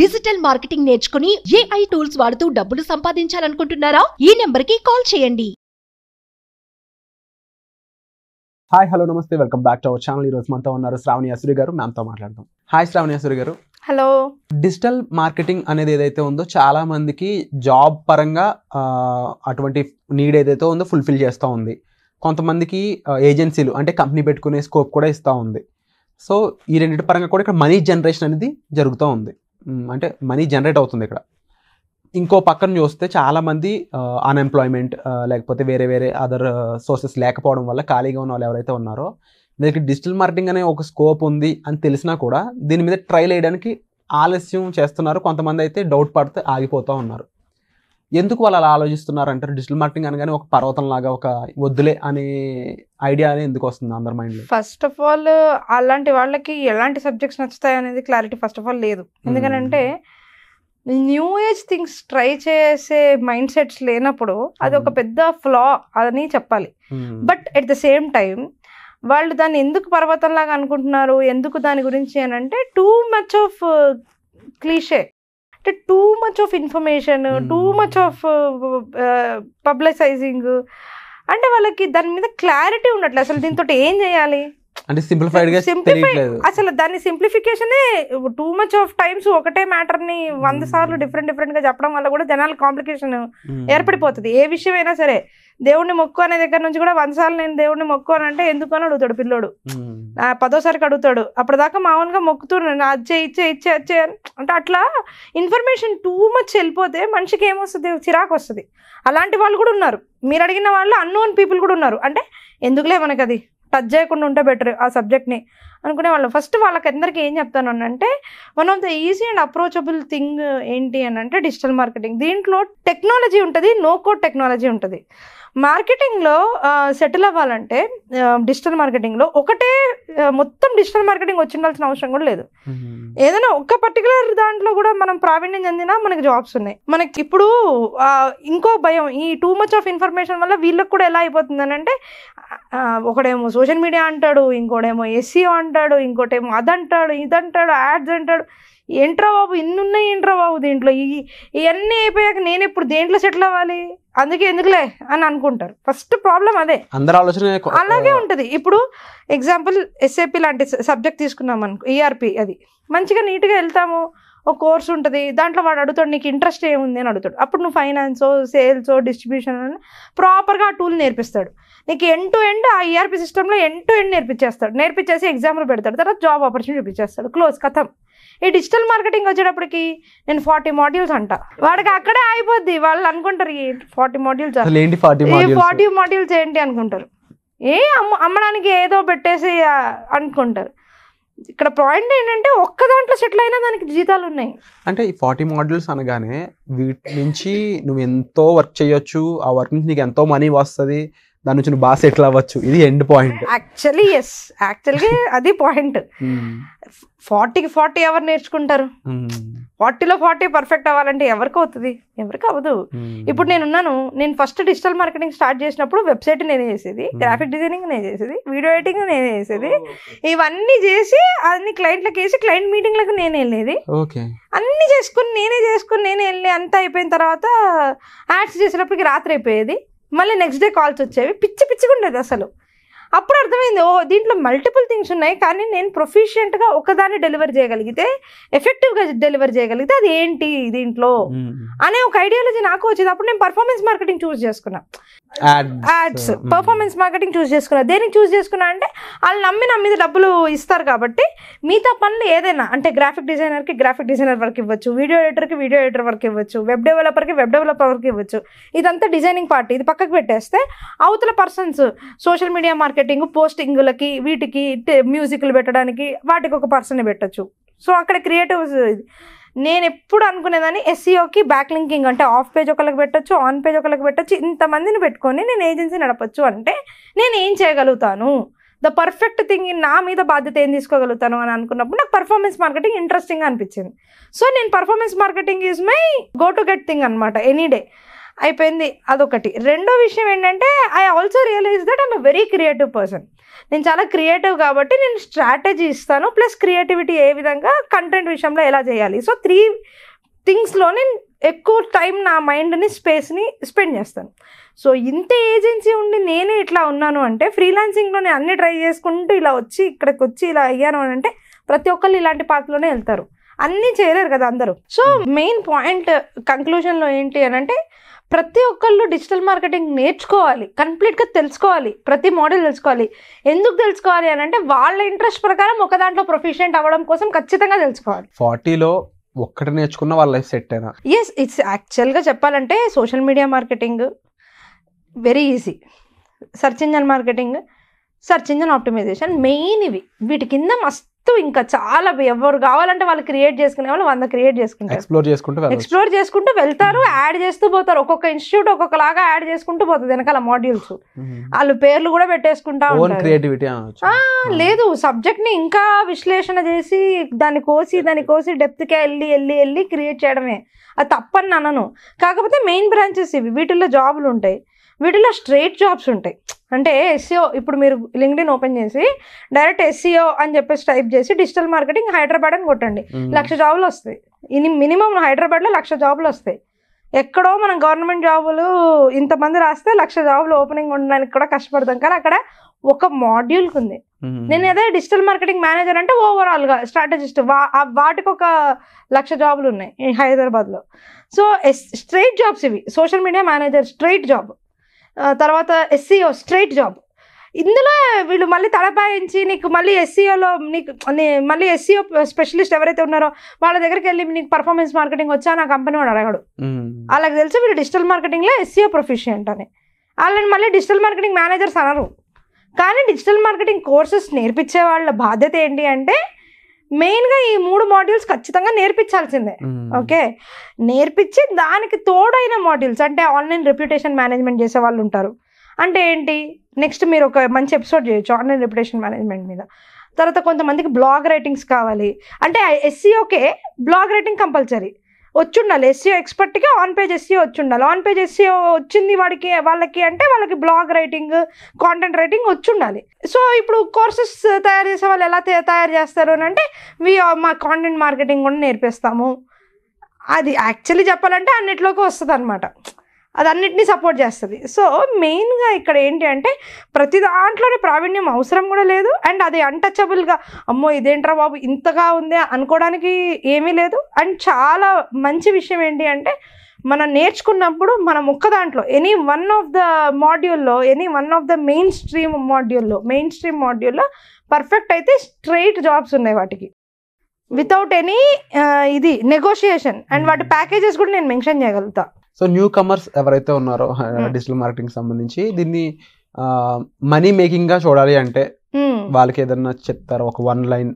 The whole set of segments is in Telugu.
డిజిటల్ మార్కెటింగ్ నేర్చుకుని ఏఐ టూల్స్ వాడుతూ డబ్బులు సంపాదించాలనుకుంటున్నారా ఈ నెంబర్ కి కాల్ చేయండి హాయ్ హలో నమస్తే welcome back to our channel ఈ రోజు మనతో ఉన్నారు శ్రావణి అసురి గారు మ్యామ్తో మాట్లాడదాం హాయ్ శ్రావణి అసురి గారు హలో డిజిటల్ మార్కెటింగ్ అనేది ఏదైతే ఉందో చాలా మందికి జాబ్ పరంగా అటువంటి నీడ్ ఏదైతే ఉందో ఫుల్ఫిల్ చేస్తూ ఉంది కొంతమందికి ఏజెన్సీలు అంటే కంపెనీ పెట్టుకునే స్కోప్ కూడా ఇస్తూ ఉంది సో ఈ రెండింటి పరంగా కూడా ఇక్కడ మనీ జనరేషన్ అనేది జరుగుతూ ఉంది అంటే మనీ జనరేట్ అవుతుంది ఇక్కడ ఇంకో పక్కన చూస్తే చాలామంది అన్ఎంప్లాయ్మెంట్ లేకపోతే వేరే వేరే అదర్ సోర్సెస్ లేకపోవడం వల్ల ఖాళీగా ఉన్న వాళ్ళు ఎవరైతే ఉన్నారో దీనికి డిజిటల్ మార్కెటింగ్ అనే ఒక స్కోప్ ఉంది అని తెలిసినా కూడా దీని మీద ట్రైల్ వేయడానికి ఆలస్యం చేస్తున్నారు కొంతమంది అయితే డౌట్ పడితే ఆగిపోతూ ఉన్నారు ఎందుకు వాళ్ళు అలా ఆలోచిస్తున్నారు అంటారు డిజిటల్ మార్కెటింగ్ అనగానే ఒక పర్వతం లాగా ఒక వద్దులే అనే ఐడియా అనేది ఎందుకు వస్తుంది అందరి మైండ్ ఫస్ట్ ఆఫ్ ఆల్ అలాంటి వాళ్ళకి ఎలాంటి సబ్జెక్ట్స్ నచ్చుతాయి అనేది క్లారిటీ ఫస్ట్ ఆఫ్ ఆల్ లేదు ఎందుకనంటే న్యూ ఏజ్ థింగ్స్ ట్రై చేసే మైండ్ సెట్స్ లేనప్పుడు అది ఒక పెద్ద ఫ్లా అని చెప్పాలి but at the same time వాళ్ళు దాన్ని ఎందుకు పర్వతంలాగా అనుకుంటున్నారు ఎందుకు దాని గురించి అని అంటే టూ మచ్ ఆఫ్ క్లీషే అంటే too much of information too hmm. Much of publicising అంటే వాళ్ళకి దాని మీద క్లారిటీ ఉండట్లేదు అసలు దీంతో ఏం చేయాలి అంటే సింప్లిఫైడ్ గా అసలు దాని simplification too much of times ఒకటే మ్యాటర్ ని వంద సార్లు డిఫరెంట్ డిఫరెంట్ గా చెప్పడం వల్ల కూడా జనాలు కాంప్లికేషన్ ఏర్పడిపోతుంది ఏ విషయం అయినా సరే దేవుణ్ణి మొక్కు అనే దగ్గర నుంచి కూడా వంద సార్లు నేను దేవుణ్ణి మొక్కు అని అంటే ఎందుకు అని అడుగుతాడు పిల్లోడు పదోసారికి అడుగుతాడు అప్పటిదాకా మామూలుగా మొక్కుతున్నాను అచ్చే ఇచ్చే ఇచ్చే అచ్చే అంటే అట్లా ఇన్ఫర్మేషన్ టూ మచ్ వెళ్ళిపోతే మనిషికి ఏమొస్తుంది చిరాకు వస్తుంది అలాంటి వాళ్ళు కూడా ఉన్నారు మీరు అడిగిన వాళ్ళు అన్నోన్ పీపుల్ కూడా ఉన్నారు అంటే ఎందుకులే మనకు అది టచ్ చేయకుండా ఉంటే బెటర్ ఆ సబ్జెక్ట్ని అనుకునే వాళ్ళు ఫస్ట్ అందరికీ ఏం చెప్తాను అంటే one of the easy and approachable thing ఏంటి అని అంటే డిజిటల్ మార్కెటింగ్ దీంట్లో టెక్నాలజీ ఉంటుంది నో కోడ్ టెక్నాలజీ ఉంటుంది మార్కెటింగ్లో సెటిల్ అవ్వాలంటే డిజిటల్ మార్కెటింగ్లో ఒకటే మొత్తం డిజిటల్ మార్కెటింగ్ వచ్చిండాల్సిన అవసరం కూడా లేదు ఏదైనా ఒక్క పర్టికులర్ దాంట్లో కూడా మనం ప్రావీణ్యం చెందినా మనకి జాబ్స్ ఉన్నాయి మనకి ఇప్పుడు ఇంకో భయం ఈ టూ మచ్ ఆఫ్ ఇన్ఫర్మేషన్ వల్ల వీళ్ళకి కూడా ఎలా అయిపోతుంది అంటే ఒకడేమో సోషల్ మీడియా అంటాడు ఇంకోడేమో ఎస్సీఓ అంటాడు ఇంకోటేమో అదంటాడు ఇదంటాడు యాడ్స్ అంటాడు ఏంట్రా బాబు ఇన్ని ఉన్నాయి ఏంట్రా బాబు దీంట్లో ఈ ఇవన్నీ అయిపోయాక నేను ఇప్పుడు దేంట్లో సెటిల్ అవ్వాలి అందుకే ఎందుకులే అని అనుకుంటారు ఫస్ట్ ప్రాబ్లం అదే అందరు ఆలోచన అలాగే ఉంటుంది ఇప్పుడు ఎగ్జాంపుల్ ఎస్ఏపి లాంటి సబ్జెక్ట్ తీసుకున్నాం అనుకో ఈఆర్పి అది మంచిగా నీట్గా వెళ్తాము ఒక కోర్స్ ఉంటుంది దాంట్లో వాడు అడుగుతాడు నీకు ఇంట్రెస్ట్ ఏముంది అని అడుగుతాడు అప్పుడు నువ్వు ఫైనాన్సో సేల్సో డిస్ట్రిబ్యూషన్ అని ప్రాపర్గా ఆ టూల్ నేర్పిస్తాడు నీకు ఎన్ టు ఎండ్ ఆ ఈఆర్పీ e సిస్టంలో ఎన్ టు ఎండ్ నేర్పించేస్తాడు నేర్పించేసి ఎగ్జామ్లు పెడతాడు తర్వాత జాబ్ ఆపర్చునిటీ చూపించేస్తాడు క్లోజ్ కథం ఈ డిజిటల్ మార్కెటింగ్ వచ్చేటప్పటికి నేను ఫార్టీ మాడ్యూల్స్ అంట వాడికి అక్కడే అయిపోద్ది వాళ్ళు అనుకుంటారు ఈ ఫార్టీ మాడ్యూల్స్ ఈ ఫార్టీ మాడ్యూల్స్ ఏంటి అనుకుంటారు ఏ అమ్మ అమ్మడానికి ఏదో పెట్టేసి అనుకుంటారు ఇక్కడ పాయింట్ ఏంటంటే ఒక్క దాంట్లో సెటిల్ అయినా దానికి జీతాలు ఉన్నాయి అంటే ఈ ఫార్టీ మోడల్స్ అనగానే వీటి నుంచి నువ్వు ఎంతో వర్క్ చేయొచ్చు ఆ వర్క్ నుంచి నీకు ఎంతో మనీ వస్తుంది దాని నుంచి నువ్వు బాగా సెటిల్ అవ్వచ్చు ఇది ఎండ్ పాయింట్ యాక్చువల్లీ ఎస్ యాక్చువల్గా అది పాయింట్ ఫార్టీకి ఫార్టీ ఎవరు నేర్చుకుంటారు ఫార్టీలో ఫార్టీ పర్ఫెక్ట్ అవ్వాలంటే ఎవరికి అవుతుంది ఎవరికి అవ్వదు hmm. ఇప్పుడు నేనున్నాను నేను ఫస్ట్ డిజిటల్ మార్కెటింగ్ స్టార్ట్ చేసినప్పుడు వెబ్సైట్ నేనే చేసేది గ్రాఫిక్ డిజైనింగ్ నేను చేసేది వీడియో ఎడిటింగ్ నేనే చేసేది oh, ఇవన్నీ చేసి అన్ని క్లయింట్లకు వేసి క్లయింట్ మీటింగ్లకు నేను వెళ్ళేది అన్ని చేసుకుని నేనే చేసుకుని నేనే వెళ్ళి అంతా అయిపోయిన తర్వాత యాడ్స్ చేసేటప్పటికి రాత్రి అయిపోయేది మళ్ళీ నెక్స్ట్ డే కాల్స్ వచ్చేవి పిచ్చి పిచ్చిగా ఉండేది అసలు అప్పుడు అర్థమైంది ఓ దీంట్లో మల్టిపుల్ థింగ్స్ ఉన్నాయి కానీ నేను ప్రొఫిషియెంట్గా ఒకదాన్ని డెలివర్ చేయగలిగితే ఎఫెక్టివ్గా డెలివర్ చేయగలిగితే అది ఏంటి దీంట్లో అనే ఒక ఐడియాలజీ నాకు వచ్చింది అప్పుడు నేను పర్ఫార్మెన్స్ మార్కెటింగ్ చూస్ చేసుకున్నాను యాడ్స్ పర్ఫార్మెన్స్ మార్కెటింగ్ చూస్ చేసుకున్నా దేనికి చూస్ చేసుకున్నా అంటే వాళ్ళు నమ్మి నా మీద డబ్బులు ఇస్తారు కాబట్టి మిగతా పనులు ఏదైనా అంటే గ్రాఫిక్ డిజైనర్కి గ్రాఫిక్ డిజైనర్ వర్క్ ఇవ్వచ్చు వీడియో ఎడిటర్కి వీడియో ఎడిటర్ వర్క్ ఇవ్వచ్చు వెబ్ డెవలపర్కి వెబ్ డెవలపర్ వర్క్ ఇవ్వచ్చు ఇదంతా డిజైనింగ్ పార్ట్ ఇది పక్కకు పెట్టేస్తే అవతల పర్సన్స్ సోషల్ మీడియా మార్కెటింగ్ పోస్టింగ్లకి వీటికి మ్యూజిక్లు పెట్టడానికి వాటికి ఒక పర్సన్ పెట్టచ్చు సో అక్కడ క్రియేటివ్ ఇది నేను ఎప్పుడు అనుకునేదాన్ని ఎస్సీఓకి బ్యాక్ లింకింగ్ అంటే ఆఫ్ పేజ్ ఒకరికి పెట్టచ్చు ఆన్ పేజ్ ఒకరికి పెట్టచ్చు ఇంతమందిని పెట్టుకొని నేను ఏజెన్సీ నడపచ్చు అంటే నేను ఏం చేయగలుగుతాను ద పర్ఫెక్ట్ థింగ్ నా మీద బాధ్యత ఏం తీసుకోగలుగుతాను అని అనుకున్నప్పుడు నాకు పర్ఫార్మెన్స్ మార్కెటింగ్ ఇంట్రెస్టింగ్ అనిపించింది సో నేను performance marketing is my go to get thing అనమాట ఎనీ డే అయిపోయింది అదొకటి రెండో విషయం ఏంటంటే I also realise that I'm very creative person నేను చాలా క్రియేటివ్ కాబట్టి నేను స్ట్రాటజీ ఇస్తాను ప్లస్ క్రియేటివిటీ ఏ విధంగా కంటెంట్ విషయంలో ఎలా చేయాలి సో త్రీ థింగ్స్లో నేను ఎక్కువ టైం నా మైండ్ని స్పేస్ని స్పెండ్ చేస్తాను సో ఇంత ఏజెన్సీ ఉండి నేనే ఇట్లా ఉన్నాను అంటే ఫ్రీలాన్సింగ్లో నేను అన్ని ట్రై చేసుకుంటూ ఇలా వచ్చి ఇక్కడికి వచ్చి ఇలా అయ్యాను అని అంటే ప్రతి ఒక్కళ్ళు ఇలాంటి పాత్రలోనే వెళ్తారు అన్నీ చేయలేరు కదా అందరూ సో మెయిన్ పాయింట్ కంక్లూజన్లో ఏంటి అని అంటే ప్రతి ఒక్కళ్ళు డిజిటల్ మార్కెటింగ్ నేర్చుకోవాలి కంప్లీట్గా తెలుసుకోవాలి ప్రతి మోడల్ తెలుసుకోవాలి ఎందుకు తెలుసుకోవాలి అని అంటే వాళ్ళ ఇంట్రెస్ట్ ప్రకారం ఒక దాంట్లో ప్రొఫిషియంట్ అవ్వడం కోసం ఖచ్చితంగా తెలుసుకోవాలి ఫార్టీలో ఒక్కటి నేర్చుకున్న వాళ్ళ లైఫ్ సెట్ అయినా ఎస్ ఇట్స్ యాక్చువల్గా చెప్పాలంటే social media marketing very easy search engine marketing search engine optimisation main ఇవి వీటి కింద మస్తు మొత్తం ఇంకా చాలా ఎవరు కావాలంటే వాళ్ళు క్రియేట్ చేసుకునే వాళ్ళు వంద క్రియేట్ చేసుకుంటారు ఎక్స్ప్లోర్ చేసుకుంటూ ఎక్స్ప్లోర్ చేసుకుంటూ వెళ్తారు యాడ్ hmm. చేస్తూ పోతారు ఒక్కొక్క ఇన్స్టిట్యూట్ ఒక్కొక్కలాగా యాడ్ చేసుకుంటూ పోతుంది వెనకాల మాడ్యూల్స్ hmm. వాళ్ళు పేర్లు కూడా పెట్టేసుకుంటా క్రియేటివిటీ hmm. లేదు సబ్జెక్ట్ ని ఇంకా విశ్లేషణ చేసి దాన్ని కోసి దాన్ని కోసి డెప్త్ కే వెళ్ళి వెళ్ళి వెళ్ళి క్రియేట్ చేయడమే అది తప్పని అనను కాకపోతే మెయిన్ బ్రాంచెస్ ఇవి వీటిల్లో జాబులు ఉంటాయి వీటిలో స్ట్రేట్ జాబ్స్ ఉంటాయి అంటే ఎస్సీఓ e ఇప్పుడు మీరు లింక్డ్ ఇన్ ఓపెన్ చేసి డైరెక్ట్ ఎస్సీఓ e అని చెప్పేసి టైప్ చేసి డిజిటల్ మార్కెటింగ్ హైదరాబాద్ అని కొట్టండి లక్ష జాబులు వస్తాయి ఇది మినిమం హైదరాబాద్లో లక్ష జాబులు వస్తాయి ఎక్కడో మనం గవర్నమెంట్ జాబులు ఇంతమంది రాస్తే లక్ష జాబులు ఓపెనింగ్ ఉండడానికి కూడా కష్టపడతాం కానీ అక్కడ ఒక మాడ్యూల్కి ఉంది నేను ఏదో డిజిటల్ మార్కెటింగ్ మేనేజర్ అంటే ఓవరాల్గా స్ట్రాటజిస్ట్ వా వాటికి ఒక లక్ష జాబులు ఉన్నాయి హైదరాబాద్లో సో స్ట్రైట్ జాబ్స్ ఇవి social media manager straight job తర్వాత ఎస్సీఓ స్ట్రైట్ జాబ్ ఇందులో వీళ్ళు మళ్ళీ తలపాయించి నీకు మళ్ళీ ఎస్సీఓలో e నీకు మళ్ళీ ఎస్సీఓ స్పెషలిస్ట్ e ఎవరైతే ఉన్నారో వాళ్ళ దగ్గరికి వెళ్ళి నీకు పర్ఫార్మెన్స్ మార్కెటింగ్ వచ్చా నా కంపెనీ వాడు అడగడు వాళ్ళకి తెలుసు వీళ్ళు డిజిటల్ మార్కెటింగ్లో ఎస్సీఓ ప్రొఫిషియంట్ అని వాళ్ళని మళ్ళీ డిజిటల్ మార్కెటింగ్ మేనేజర్స్ అనరు కానీ డిజిటల్ మార్కెటింగ్ కోర్సెస్ నేర్పించే వాళ్ళ బాధ్యత ఏంటి అంటే మెయిన్గా ఈ మూడు మాడ్యూల్స్ ఖచ్చితంగా నేర్పించాల్సిందే ఓకే నేర్పించి దానికి తోడైన మాడ్యూల్స్ అంటే ఆన్లైన్ రెప్యుటేషన్ మేనేజ్మెంట్ చేసే వాళ్ళు ఉంటారు అంటే ఏంటి నెక్స్ట్ మీరు ఒక మంచి ఎపిసోడ్ చేయొచ్చు ఆన్లైన్ రెప్యుటేషన్ మేనేజ్మెంట్ మీద తర్వాత కొంతమందికి బ్లాగ్ రైటింగ్స్ కావాలి అంటే ఎస్సీఓకే బ్లాగ్ రైటింగ్ కంపల్సరీ వచ్చిండాలి ఎస్సీఓ ఎక్స్పర్ట్కి ఆన్ పేజ్ ఎస్సీఓ ఉండాలి ఆన్ పేజ్ ఎస్సీఓ వచ్చింది వాడికి వాళ్ళకి అంటే వాళ్ళకి బ్లాగ్ రైటింగ్ కాంటెంట్ రైటింగ్ వచ్చిండాలి సో ఇప్పుడు కోర్సెస్ తయారు చేసే వాళ్ళు ఎలా తయారు చేస్తారు అని అంటే వి మా కాంటెంట్ మార్కెటింగ్ కూడా నేర్పిస్తాము అది యాక్చువల్లీ చెప్పాలంటే అన్నిట్లోకి వస్తుంది అనమాట అది అన్నిటినీ సపోర్ట్ చేస్తుంది సో మెయిన్గా ఇక్కడ ఏంటి అంటే ప్రతి దాంట్లోనే ప్రావీణ్యం అవసరం కూడా లేదు అండ్ అది అన్టచబుల్గా అమ్మో ఇదేంట్రా బాబు ఇంతగా ఉంది అనుకోవడానికి ఏమీ లేదు అండ్ చాలా మంచి విషయం ఏంటి అంటే మనం నేర్చుకున్నప్పుడు మనం ఒక్క దాంట్లో ఎనీ వన్ ఆఫ్ ద మాడ్యూల్లో any one of the main stream మాడ్యూల్లో మెయిన్ స్ట్రీమ్ మాడ్యూల్లో పర్ఫెక్ట్ అయితే స్ట్రైట్ జాబ్స్ ఉన్నాయి వాటికి వితౌట్ ఎనీ uh, ఇది నెగోషియేషన్ అండ్ వాటి ప్యాకేజెస్ hmm. కూడా నేను మెన్షన్ చేయగలుగుతా సో న్యూ కమర్స్ ఎవరైతే ఉన్నారో డిజిటల్ hmm. మార్కెటింగ్ సంబంధించి దీన్ని మనీ మేకింగ్ గా చూడాలి అంటే hmm. వాళ్ళకి ఏదన్నా చెప్తారు ఒక one line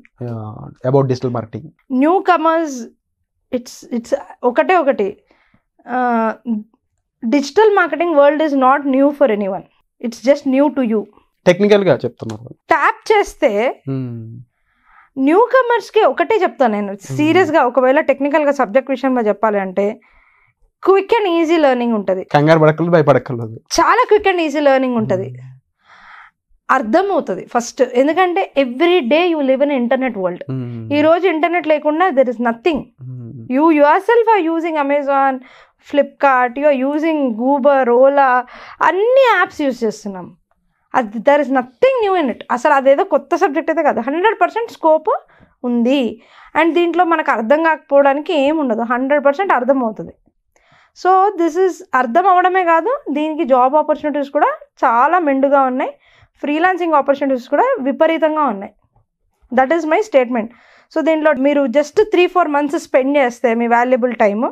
about digital marketing newcomers it's it's ఒకటే ఒకటి digital marketing world is not new for anyone it's just new to you technical గా చెప్తున్నారు ట్యాప్ చేస్తే న్యూ కమర్స్కి ఒకటే చెప్తాను నేను సీరియస్గా ఒకవేళ టెక్నికల్గా సబ్జెక్ట్ విషయంలో చెప్పాలంటే క్విక్ అండ్ ఈజీ లెర్నింగ్ ఉంటుంది కంగారు పడకలు భయపడకలేదు చాలా క్విక్ అండ్ ఈజీ లెర్నింగ్ ఉంటుంది అర్థమవుతుంది ఫస్ట్ ఎందుకంటే every day you live in internet world ఈ రోజు ఇంటర్నెట్ లేకుండా there is nothing you yourself are using Amazon Flipkart you are using Uber Ola అన్ని యాప్స్ యూజ్ చేస్తున్నాం అది there is nothing new in it అసలు అదేదో కొత్త సబ్జెక్ట్ అయితే కాదు హండ్రెడ్ పర్సెంట్ స్కోప్ ఉంది అండ్ దీంట్లో మనకు అర్థం కాకపోవడానికి ఏమి ఉండదు హండ్రెడ్ పర్సెంట్ అర్థమవుతుంది సో దిస్ ఇస్ అర్థం అవడమే కాదు దీనికి జాబ్ ఆపర్చునిటీస్ కూడా చాలా మెండుగా ఉన్నాయి ఫ్రీలాన్సింగ్ ఆపర్చునిటీస్ కూడా విపరీతంగా ఉన్నాయి that is my statement so దీంట్లో మీరు just three four months spend చేస్తే మీ వాల్యుబుల్ టైము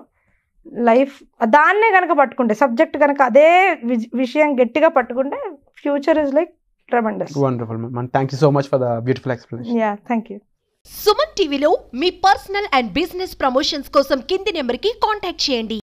లైఫ్ దాన్నే కనుక పట్టుకుంటే సబ్జెక్ట్ కనుక అదే విషయం గట్టిగా పట్టుకుంటే future is like ma'am thank you so much for the beautiful yeah thank you Suman టీవీలో మీ పర్సనల్ అండ్ బిజినెస్ ప్రమోషన్స్ కోసం కింది నెంబర్కి కాంటాక్ట్ చేయండి